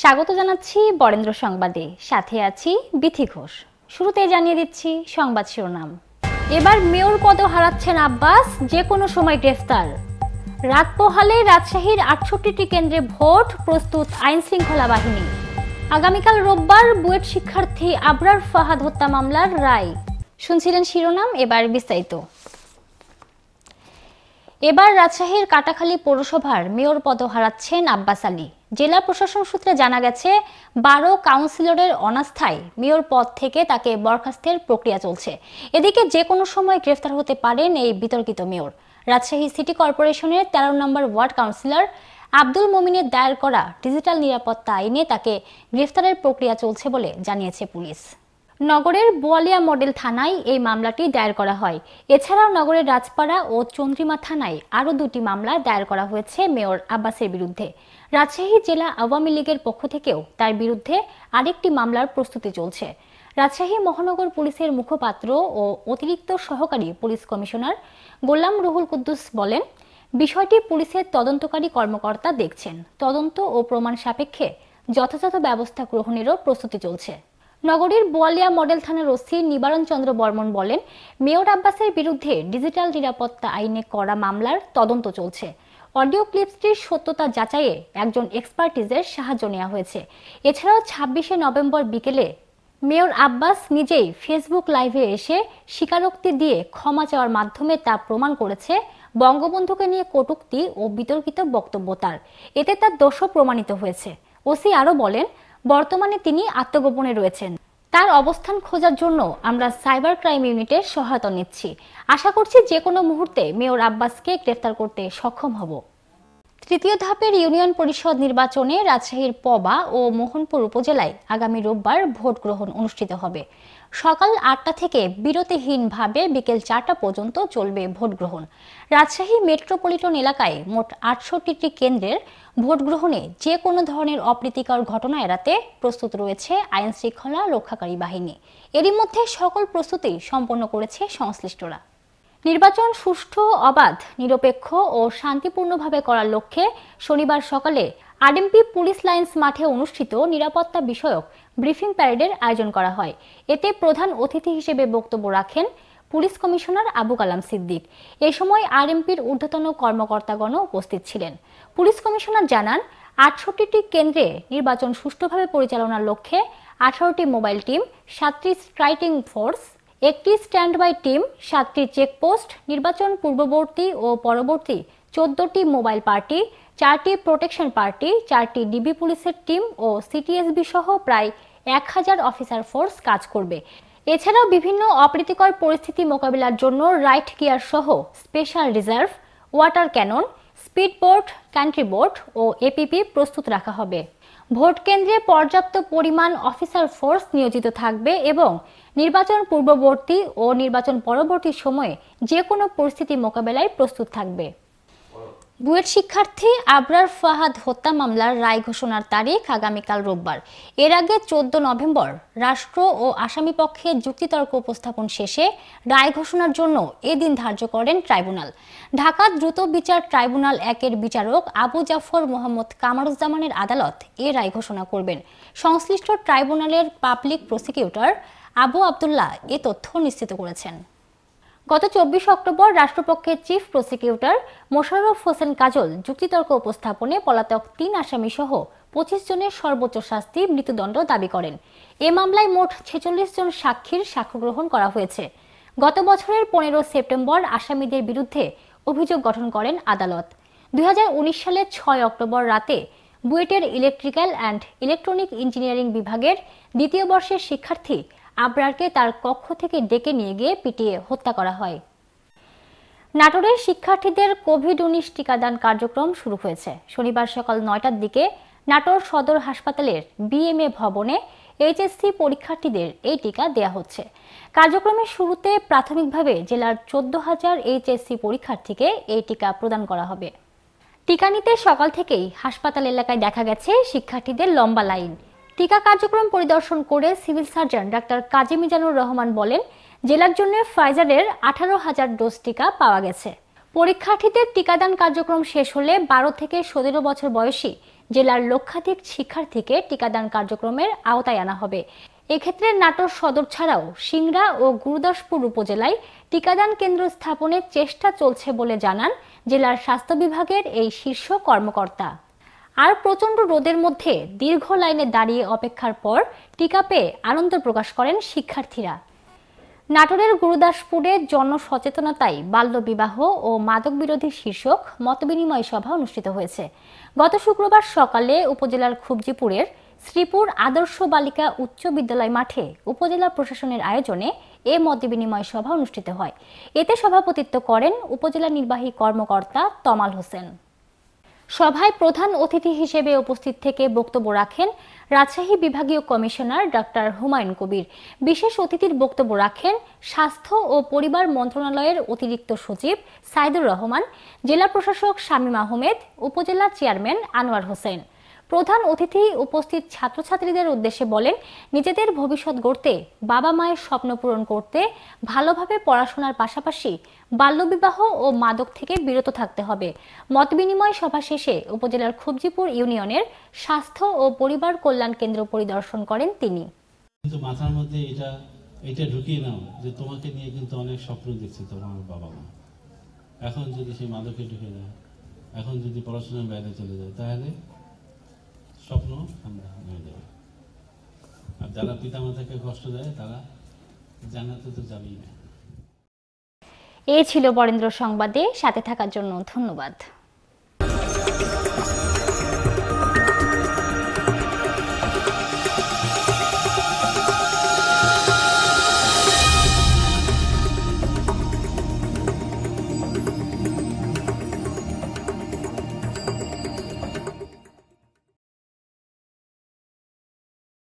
স্বাগত জানাচ্ছি বরেন্দ্র সংবাদে সাথে আছি বিথি ঘোষ শুরুতে জানিয়ে দিচ্ছি সংবাদ শিরোনাম এবার মেয়র পদ হারাচ্ছেন আব্বাস যে কোনো সময় গ্রেফতার রাত পোহালে রাজশাহীর আটষট্টিটি কেন্দ্রে ভোট প্রস্তুত আইন শৃঙ্খলা বাহিনী আগামীকাল রোববার বুয়েট শিক্ষার্থী আবরার ফাহাদ হত্যা মামলার রায় শুনছিলেন শিরোনাম এবার বিস্তারিত এবার রাজশাহীর কাটাখালী পৌরসভার মেয়র পদ হারাচ্ছেন আব্বাস আলী জেলা প্রশাসন সূত্রে জানা গেছে বারো কাউন্সিলরের অনাস্থায় মেয়র পদ থেকে তাকে বরখাস্তের প্রক্রিয়া চলছে এদিকে যে কোনো সময় গ্রেফতার হতে পারেন এই বিতর্কিত মেয়র রাজশাহী সিটি কর্পোরেশনের তেরো নম্বর ওয়ার্ড কাউন্সিলর আব্দুল মোমিনের দায়ের করা ডিজিটাল নিরাপত্তা আইনে তাকে গ্রেফতারের প্রক্রিয়া চলছে বলে জানিয়েছে পুলিশ নগরের বোয়ালিয়া মডেল থানায় এই মামলাটি দায়ের করা হয় এছাড়াও নগরের রাজপাড়া ও চন্দ্রিমা থানায় আরও দুটি মামলা দায়ের করা হয়েছে মেয়র আব্বাসের বিরুদ্ধে রাজশাহী জেলা আওয়ামী লীগের পক্ষ থেকেও তার বিরুদ্ধে আরেকটি মামলার প্রস্তুতি চলছে রাজশাহী মহানগর পুলিশের মুখপাত্র ও অতিরিক্ত সহকারী পুলিশ কমিশনার গোলাম রুহুল কুদ্দুস বলেন বিষয়টি পুলিশের তদন্তকারী কর্মকর্তা দেখছেন তদন্ত ও প্রমাণ সাপেক্ষে যথাযথ ব্যবস্থা গ্রহণেরও প্রস্তুতি চলছে নগরীর বোয়ালিয়া মডেল থানার ওসি নিবারণ চন্দ্র বর্মন বলেন মেয়র আব্বাসের বিরুদ্ধে ডিজিটাল নিরাপত্তা আইনে করা মামলার তদন্ত চলছে অডিও ক্লিপসটির সত্যতা যাচাইয়ে একজন এক্সপার্টিজের সাহায্য নেওয়া হয়েছে এছাড়াও ছাব্বিশে নভেম্বর বিকেলে মেয়র আব্বাস নিজেই ফেসবুক লাইভে এসে স্বীকারোক্তি দিয়ে ক্ষমা চাওয়ার মাধ্যমে তা প্রমাণ করেছে বঙ্গবন্ধুকে নিয়ে কটুক্তি ও বিতর্কিত বক্তব্য তার এতে তার দোষও প্রমাণিত হয়েছে ওসি আরও বলেন বর্তমানে তিনি আত্মগোপনে রয়েছেন তার অবস্থান খোঁজার জন্য আমরা সাইবার ক্রাইম ইউনিটের সহায়তা নিচ্ছি আশা করছি যে কোনো মুহূর্তে মেয়র আব্বাসকে গ্রেফতার করতে সক্ষম হব তৃতীয় ধাপের ইউনিয়ন পরিষদ নির্বাচনে রাজশাহীর পবা ও মোহনপুর উপজেলায় আগামী রোববার ভোট গ্রহণ অনুষ্ঠিত হবে সকাল আটটা থেকে বিরতিহীনভাবে বিকেল চারটা পর্যন্ত চলবে ভোট গ্রহণ রাজশাহী মেট্রোপলিটন এলাকায় মোট আটষট্টিটি কেন্দ্রের ভোট গ্রহণে যে কোনো ধরনের অপ্রীতিকর ঘটনা এড়াতে প্রস্তুত রয়েছে আইন শৃঙ্খলা রক্ষাকারী বাহিনী এরই মধ্যে সকল প্রস্তুতি সম্পন্ন করেছে সংশ্লিষ্টরা নির্বাচন সুষ্ঠু অবাধ নিরপেক্ষ ও শান্তিপূর্ণভাবে করার লক্ষ্যে শনিবার সকালে আরএমপি পুলিশ লাইন্স মাঠে অনুষ্ঠিত নিরাপত্তা বিষয়ক ব্রিফিং প্যারেডের আয়োজন করা হয় এতে প্রধান অতিথি হিসেবে বক্তব্য রাখেন পুলিশ কমিশনার আবু কালাম সিদ্দিক এ সময় আরএমপির ঊর্ধ্বতন কর্মকর্তাগণও উপস্থিত ছিলেন পুলিশ কমিশনার জানান আটষট্টিটি কেন্দ্রে নির্বাচন সুষ্ঠুভাবে পরিচালনার লক্ষ্যে আঠারোটি মোবাইল টিম সাতটি স্ট্রাইটিং ফোর্স একটি স্ট্যান্ড বাই টিম সাতটি চেকপোস্ট নির্বাচন পূর্ববর্তী ও পরবর্তী চোদ্দটি মোবাইল পার্টি চারটি প্রোটেকশন পার্টি চারটি ডিবি পুলিশের টিম ও সিটিএসবি সহ প্রায় এক হাজার অফিসার ফোর্স কাজ করবে এছাড়াও বিভিন্ন অপ্রীতিকর পরিস্থিতি মোকাবিলার জন্য রাইট গিয়ার সহ special reserve water cannon board country board ও এপিপি প্রস্তুত রাখা হবে ভোট কেন্দ্রে পর্যাপ্ত পরিমাণ অফিসার ফোর্স নিয়োজিত থাকবে এবং নির্বাচন পূর্ববর্তী ও নির্বাচন পরবর্তী সময়ে যে কোনো পরিস্থিতি মোকাবেলায় প্রস্তুত থাকবে বুয়েট শিক্ষার্থী আবরার ফাহাদ হত্যা মামলার রায় ঘোষণার তারিখ আগামীকাল রোববার এর আগে চোদ্দ নভেম্বর রাষ্ট্র ও আসামিপক্ষে যুক্তিতর্ক উপস্থাপন শেষে রায় ঘোষণার জন্য এদিন ধার্য করেন ট্রাইব্যুনাল ঢাকা দ্রুত বিচার ট্রাইব্যুনাল একের বিচারক আবু জাফর মোহাম্মদ কামারুজ্জামানের আদালত এ রায় ঘোষণা করবেন সংশ্লিষ্ট ট্রাইব্যুনালের পাবলিক প্রসিকিউটর আবু আবদুল্লাহ এ তথ্য নিশ্চিত করেছেন গত চব্বিশ অক্টোবর রাষ্ট্রপক্ষের চিফ প্রসিকিউটর মোশাররফ হোসেন কাজল যুক্তিতর্ক উপস্থাপনে পলাতক তিন আসামি সহ পঁচিশ জনের সর্বোচ্চ শাস্তি মৃত্যুদণ্ড দাবি করেন এ মামলায় মোট ছেচল্লিশ জন সাক্ষীর সাক্ষ্য গ্রহণ করা হয়েছে গত বছরের পনেরো সেপ্টেম্বর আসামিদের বিরুদ্ধে অভিযোগ গঠন করেন আদালত দুই সালের ছয় অক্টোবর রাতে বুয়েটের ইলেকট্রিক্যাল অ্যান্ড ইলেকট্রনিক ইঞ্জিনিয়ারিং বিভাগের দ্বিতীয় বর্ষের শিক্ষার্থী আবরারকে তার কক্ষ থেকে ডেকে নিয়ে গিয়ে পিটিয়ে হত্যা করা হয় নাটোরের শিক্ষার্থীদের কোভিড উনিশ টিকাদান কার্যক্রম শুরু হয়েছে শনিবার সকাল নয়টার দিকে নাটোর সদর হাসপাতালের বিএমএ ভবনে এইচএসসি পরীক্ষার্থীদের এই টিকা দেয়া হচ্ছে কার্যক্রমের শুরুতে প্রাথমিকভাবে জেলার চোদ্দ হাজার এইচএসসি পরীক্ষার্থীকে এই টিকা প্রদান করা হবে টিকা নিতে সকাল থেকেই হাসপাতাল এলাকায় দেখা গেছে শিক্ষার্থীদের লম্বা লাইন টিকা কার্যক্রম পরিদর্শন করে civil surgeon doctor Kazi Mizanur Rahman বলেন জেলার জন্য ফাইজারের আঠারো হাজার ডোজ টিকা পাওয়া গেছে পরীক্ষার্থীদের টিকাদান কার্যক্রম শেষ হলে বারো থেকে সতেরো বছর বয়সী জেলার লক্ষাধিক শিক্ষার্থীকে টিকাদান কার্যক্রমের আওতায় আনা হবে এক্ষেত্রে নাটোর সদর ছাড়াও সিংড়া ও গুরুদাসপুর উপজেলায় টিকাদান কেন্দ্র স্থাপনের চেষ্টা চলছে বলে জানান জেলার স্বাস্থ্য বিভাগের এই শীর্ষ কর্মকর্তা আর প্রচণ্ড রোদের মধ্যে দীর্ঘ লাইনে দাঁড়িয়ে অপেক্ষার পর টিকা পেয়ে আনন্দ প্রকাশ করেন শিক্ষার্থীরা নাটোরের গুরুদাসপুরে জনসচেতনতায় বাল্যবিবাহ ও মাদক বিরোধী শীর্ষক মতবিনিময় সভা অনুষ্ঠিত হয়েছে গত শুক্রবার সকালে উপজেলার খুবজিপুরের শ্রীপুর আদর্শ বালিকা উচ্চ বিদ্যালয় মাঠে উপজেলা প্রশাসনের আয়োজনে এ মতবিনিময় সভা অনুষ্ঠিত হয় এতে সভাপতিত্ব করেন উপজেলা নির্বাহী কর্মকর্তা তমাল হোসেন সভায় প্রধান অতিথি হিসেবে উপস্থিত থেকে বক্তব্য রাখেন রাজশাহী বিভাগীয় কমিশনার ডক্টর হুমায়ুন কবির বিশেষ অতিথির বক্তব্য রাখেন স্বাস্থ্য ও পরিবার মন্ত্রণালয়ের অতিরিক্ত সচিব সাইদুর রহমান জেলা প্রশাসক শামীম আহমেদ উপজেলা চেয়ারম্যান আনোয়ার হোসেন প্রধান অতিথি উপস্থিত ছাত্রছাত্রীদের উদ্দেশ্যে বলেন নিজেদের ভবিষ্যৎ গড়তে বাবা মায়ের স্বপ্ন পূরণ করতে ভালোভাবে পড়াশোনার পাশাপাশি বাল্যবিবাহ ও মাদক থেকে বিরত থাকতে হবে মত বিনিময় সভা শেষে উপজেলার খুবজিপুর ইউনিয়নের স্বাস্থ্য ও পরিবার কল্যাণ কেন্দ্র পরিদর্শন করেন তিনি কিন্তু মাথার মধ্যে এটা এটা ঢুকিয়ে নাও যে তোমাকে নিয়ে কিন্তু অনেক স্বপ্ন দেখছে তোমার বাবা মা এখন যদি সেই মাদকে ঢুকে যায় এখন যদি পড়াশোনার বাইরে চলে যায় তাহলে স্বপ্ন আমরা নিয়ে দেব আর যারা পিতামাতাকে কষ্ট দেয় তারা জানাতে তো যাবেই না এ ছিল বরেন্দ্র সংবাদে সাথে থাকার জন্য ধন্যবাদ